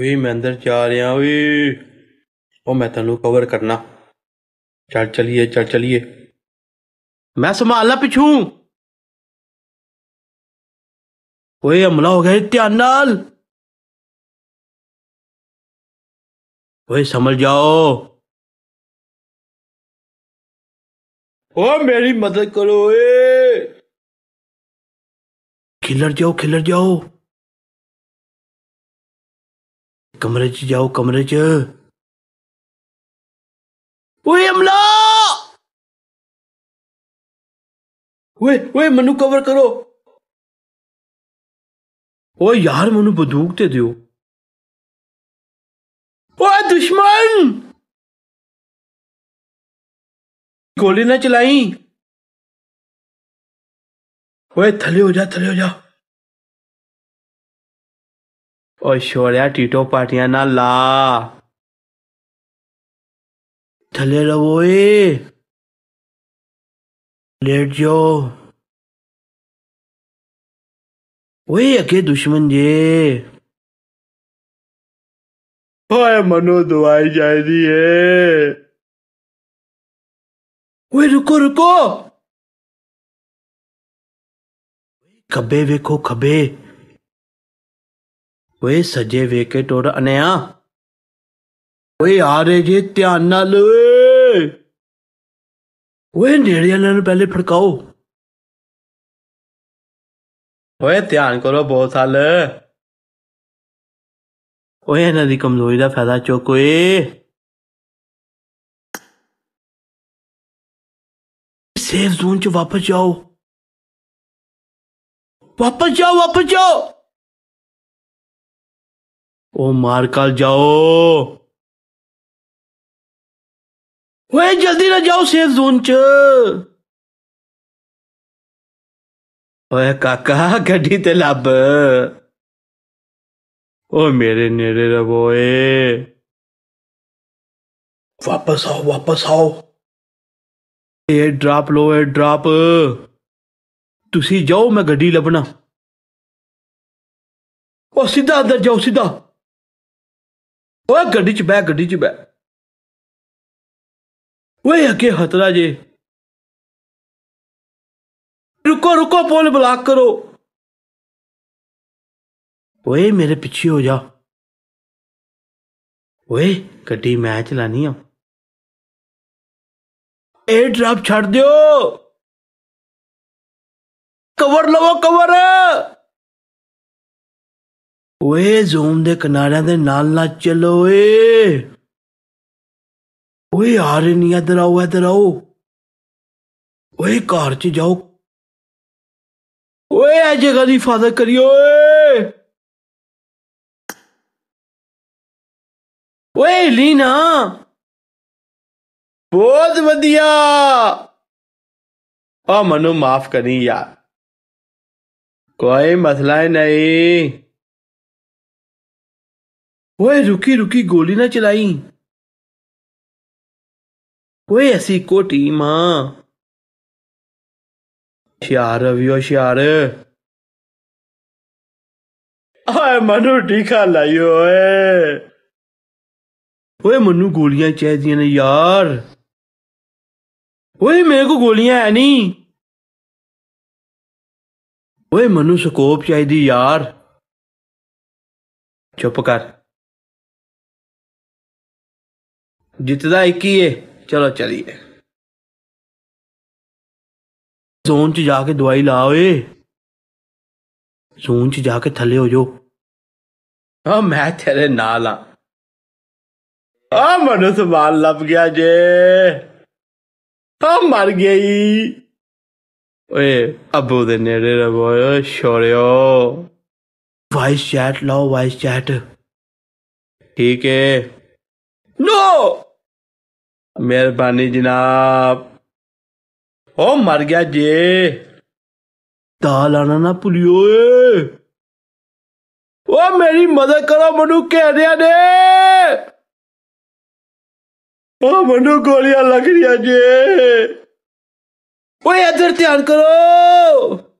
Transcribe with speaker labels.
Speaker 1: ਵੀ ਮੈਂ ਅੰਦਰ ਜਾ ਰਿਹਾ ਵੀ ਉਹ ਮੈਂ ਤੈਨੂੰ ਕਵਰ ਕਰਨਾ ਚੱਲ ਚਲੀਏ ਚੱਲ ਚਲੀਏ ਮੈਂ ਸੰਭਾਲ ਲਾ ਪਿਛੂ ਓਏ ਹਮਲਾ ਹੋ ਗਿਆ ਧਿਆਨ ਨਾਲ ਓਏ ਸਮਝ ਜਾਓ ओ मेरी मदद करो ए खिलर जाओ खिलर जाओ कमरे च जाओ कमरे च अमला मनु कवर करो ओ यार मनु बंदूक दे दियो ओए दुश्मन गोली ना चलाई ओए थले हो जा थले हो जा ऐश्वर्या टीटो ना ला थले रवो लेट जो वही अके दुश्मन जे ओए मनो दुआई जाए दी है रुको रुको खबे वेखो खबे वे सजे वेके टोड अने आ वे आ रहे जे ध्यान ना ले वे नेड़े ने पहले फड़काओ वे ध्यान करो बहुत साल वे इन्हें कमजोरी का फायदा चुको ए सेफ जोन च वापस जाओ वापस जाओ वापस जाओ ओ मारकाल जाओ वे जल्दी ना जाओ सेफ जोन च ओए काका गड्डी ते लब ओ मेरे नेड़े रवो ए वापस आओ वापस आओ ए ड्रॉप लो ए ड्रॉप तुसी जाओ मैं गड्डी लबना ओ सीधा अंदर जाओ सीधा ओ गड्डी बह गड्डी बह ओए अगे खतरा जे रुको रुको पुल ब्लॉक करो ओए मेरे पिछे हो जा ओए गड्डी मैं चलानी हूं ए ड्रॉप छड़ दियो कवर लवो कवर ਓਏ ਜ਼ੂਮ ਦੇ ਕਿਨਾਰਿਆਂ ਦੇ ਨਾਲ ਨਾ ਚੱਲੋ ਓਏ ਓਏ ਆ ਰਹੇ ਨਹੀਂ ਇਧਰ ਆਓ ਇਧਰ ਆਓ ਓਏ ਘਰ 'ਚ ਜਾਓ ਓਏ ਅਜੇ ਗਲੀ ਦੀ ਫਾਦਰ ਕਰਿਓ ਓਏ ਓਏ ਲੀਨਾ ਬਹੁਤ ਵਧੀਆ ਆ ਮਨੂ ਮਾਫ ਕਰੀ ਯਾਰ ਕੋਈ ਮਸਲਾ ਨਹੀਂ ओए रुकी रुकी गोली ना चलाई ओए ऐसी कोटी मां होशियार रवि होशियार आए मनु टीका लाइयो ओए ओए मनु गोलियां चाहिए ने यार ओए मेरे को गोलियां है नहीं ओए मनु स्कोप चाहिए यार चुप कर जितना इक ही है चलो चलिए जोन च जाके दवाई लाओ ए जोन च जाके थले हो जाओ हाँ मैं तेरे नाल हाँ मनु समान लग गया जे हाँ मर गई ओए अबू दे नेड़े रवो छोड़ियो वाइस चैट लाओ वाइस चैट ठीक है ਨੋ ਮਿਹਰਬਾਨੀ ਜਨਾਬ ਉਹ ਮਰ ਗਿਆ ਜੇ ਤਾ ਲਾਣਾ ਨਾ ਭੁੱਲਿਓ ਏ ਉਹ ਮੇਰੀ ਮਦਦ ਕਰੋ ਮੈਨੂੰ ਕਹਿ ਰਿਆ ਨੇ ਉਹ ਮੈਨੂੰ ਗੋਲੀਆਂ ਲੱਗ ਰਹੀਆਂ ਜੇ ਓਏ ਇੱਧਰ ਧਿਆਨ ਕਰੋ